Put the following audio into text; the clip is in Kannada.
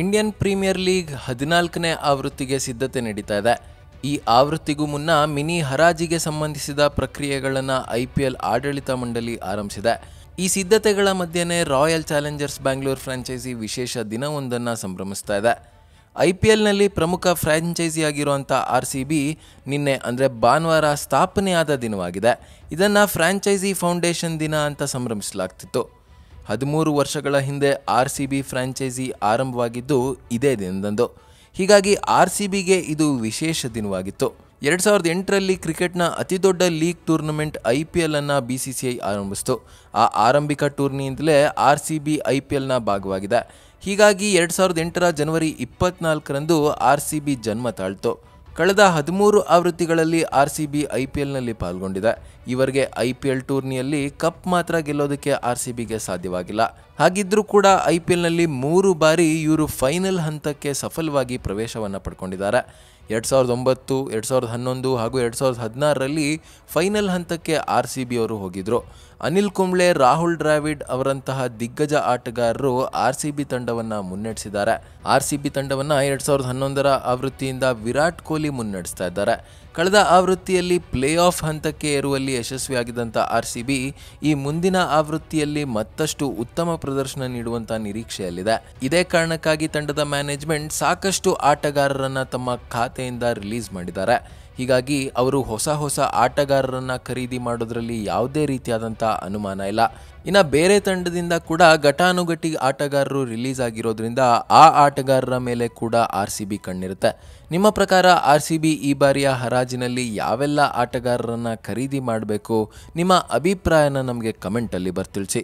ಇಂಡಿಯನ್ ಪ್ರೀಮಿಯರ್ ಲೀಗ್ ಹದಿನಾಲ್ಕನೇ ಆವೃತ್ತಿಗೆ ಸಿದ್ಧತೆ ನಡೀತಾ ಇದೆ ಈ ಆವೃತ್ತಿಗೂ ಮುನ್ನ ಮಿನಿ ಹರಾಜಿಗೆ ಸಂಬಂಧಿಸಿದ ಪ್ರಕ್ರಿಯೆಗಳನ್ನು ಐ ಪಿ ಎಲ್ ಆಡಳಿತ ಮಂಡಳಿ ಆರಂಭಿಸಿದೆ ಈ ಸಿದ್ಧತೆಗಳ ಮಧ್ಯೆ ರಾಯಲ್ ಚಾಲೆಂಜರ್ಸ್ ಬ್ಯಾಂಗ್ಳೂರ್ ಫ್ರಾಂಚೈಸಿ ವಿಶೇಷ ದಿನವೊಂದನ್ನು ಸಂಭ್ರಮಿಸ್ತಾ ಇದೆ ಐ ಪಿ ಎಲ್ನಲ್ಲಿ ಪ್ರಮುಖ ಆಗಿರುವಂಥ ಆರ್ ಸಿ ಬಿ ನಿನ್ನೆ ಅಂದರೆ ಭಾನುವಾರ ಸ್ಥಾಪನೆಯಾದ ದಿನವಾಗಿದೆ ಇದನ್ನು ಫ್ರಾಂಚೈಸಿ ಫೌಂಡೇಶನ್ ದಿನ ಅಂತ ಸಂಭ್ರಮಿಸಲಾಗ್ತಿತ್ತು ಹದಿಮೂರು ವರ್ಷಗಳ ಹಿಂದೆ ಆರ್ ಸಿ ಬಿ ಫ್ರಾಂಚೈಸಿ ಆರಂಭವಾಗಿದ್ದು ಇದೇ ದಿನದಂದು ಹೀಗಾಗಿ ಆರ್ ಸಿ ಬಿಗೆ ಇದು ವಿಶೇಷ ದಿನವಾಗಿತ್ತು ಎರಡು ಸಾವಿರದ ಎಂಟರಲ್ಲಿ ಕ್ರಿಕೆಟ್ನ ಅತಿದೊಡ್ಡ league tournament I P L ಅನ್ನು ಬಿ ಸಿ ಸಿ ಐ ಆರಂಭಿಸಿತು ಆ ಆರಂಭಿಕ ಟೂರ್ನಿಯಿಂದಲೇ R C B I P ಎಲ್ನ ಭಾಗವಾಗಿದೆ ಹೀಗಾಗಿ ಎರಡು ಸಾವಿರದ ಎಂಟರ ಜನವರಿ ಇಪ್ಪತ್ನಾಲ್ಕರಂದು ಆರ್ ಸಿ ಬಿ ಜನ್ಮ ತಾಳ್ತು ಕಳೆದ ಹದಿಮೂರು ಆವೃತ್ತಿಗಳಲ್ಲಿ R C B I P ಎಲ್ನಲ್ಲಿ ಪಾಲ್ಗೊಂಡಿದೆ ಇವರಿಗೆ ಐ ಪಿ ಎಲ್ ಟೂರ್ನಿಯಲ್ಲಿ ಕಪ್ ಮಾತ್ರ ಗೆಲ್ಲೋದಕ್ಕೆ ಆರ್ ಸಿ ಬಿಗೆ ಸಾಧ್ಯವಾಗಿಲ್ಲ ಹಾಗಿದ್ರೂ ಕೂಡ ಐ ಪಿ ಎಲ್ನಲ್ಲಿ ಮೂರು ಬಾರಿ ಇವರು ಫೈನಲ್ ಹಂತಕ್ಕೆ ಸಫಲವಾಗಿ ಪ್ರವೇಶವನ್ನು ಪಡ್ಕೊಂಡಿದ್ದಾರೆ ಎರಡು ಸಾವಿರದ ಒಂಬತ್ತು ಎರಡು ಸಾವಿರದ ಹನ್ನೊಂದು ಹಾಗೂ ಎರಡು ಸಾವಿರದ ಹದಿನಾರರಲ್ಲಿ ಫೈನಲ್ ಹಂತಕ್ಕೆ ಆರ್ ಸಿ ಬಿ ಅವರು ಹೋಗಿದ್ರು ಅನಿಲ್ ಕುಂಬ್ಳೆ ರಾಹುಲ್ ಡ್ರಾವಿಡ್ ಅವರಂತಹ ದಿಗ್ಗಜ ಆಟಗಾರರು ಆರ್ ಸಿ ಬಿ ತಂಡವನ್ನು ಮುನ್ನಡೆಸಿದ್ದಾರೆ ಆರ್ ಸಿ ಬಿ ತಂಡವನ್ನು ಎರಡ್ ಸಾವಿರದ ಹನ್ನೊಂದರ ಆವೃತ್ತಿಯಿಂದ ವಿರಾಟ್ ಕೊಹ್ಲಿ ಮಾಮೂಲಿ ಮುನ್ನಡೆಸ್ತಾ ಇದ್ದಾರೆ ಕಳೆದ ಆವೃತ್ತಿಯಲ್ಲಿ ಪ್ಲೇ ಆಫ್ ಹಂತಕ್ಕೆ ಏರುವಲ್ಲಿ ಯಶಸ್ವಿಯಾಗಿದ್ದಂಥ ಆರ್ ಸಿ ಬಿ ಈ ಮುಂದಿನ ಆವೃತ್ತಿಯಲ್ಲಿ ಮತ್ತಷ್ಟು ಉತ್ತಮ ಪ್ರದರ್ಶನ ನೀಡುವಂತಹ ನಿರೀಕ್ಷೆಯಲ್ಲಿದೆ ಇದೇ ಕಾರಣಕ್ಕಾಗಿ ತಂಡದ ಮ್ಯಾನೇಜ್ಮೆಂಟ್ ಸಾಕಷ್ಟು ಆಟಗಾರರನ್ನ ತಮ್ಮ ಖಾತೆಯಿಂದ ರಿಲೀಸ್ ಮಾಡಿದ್ದಾರೆ ಹೀಗಾಗಿ ಅವರು ಹೊಸ ಹೊಸ ಆಟಗಾರರನ್ನು ಖರೀದಿ ಮಾಡೋದ್ರಲ್ಲಿ ಯಾವುದೇ ರೀತಿಯಾದಂಥ ಅನುಮಾನ ಇಲ್ಲ ಇನ್ನು ಬೇರೆ ತಂಡದಿಂದ ಕೂಡ ಘಟಾನುಘಟಿ ಆಟಗಾರರು ರಿಲೀಸ್ ಆಗಿರೋದ್ರಿಂದ ಆ ಆಟಗಾರರ ಮೇಲೆ ಕೂಡ ಆರ್ ಸಿ ಬಿ ಕಣ್ಣಿರುತ್ತೆ ನಿಮ್ಮ ಪ್ರಕಾರ ಆರ್ ಸಿ ಬಿ ಈ ಬಾರಿಯ ಹರಾಜಿನಲ್ಲಿ ಯಾವೆಲ್ಲ ಆಟಗಾರರನ್ನು ಖರೀದಿ ಮಾಡಬೇಕು ನಿಮ್ಮ ಅಭಿಪ್ರಾಯನ ನಮಗೆ ಕಮೆಂಟಲ್ಲಿ ಬರ್ತಿಳಿಸಿ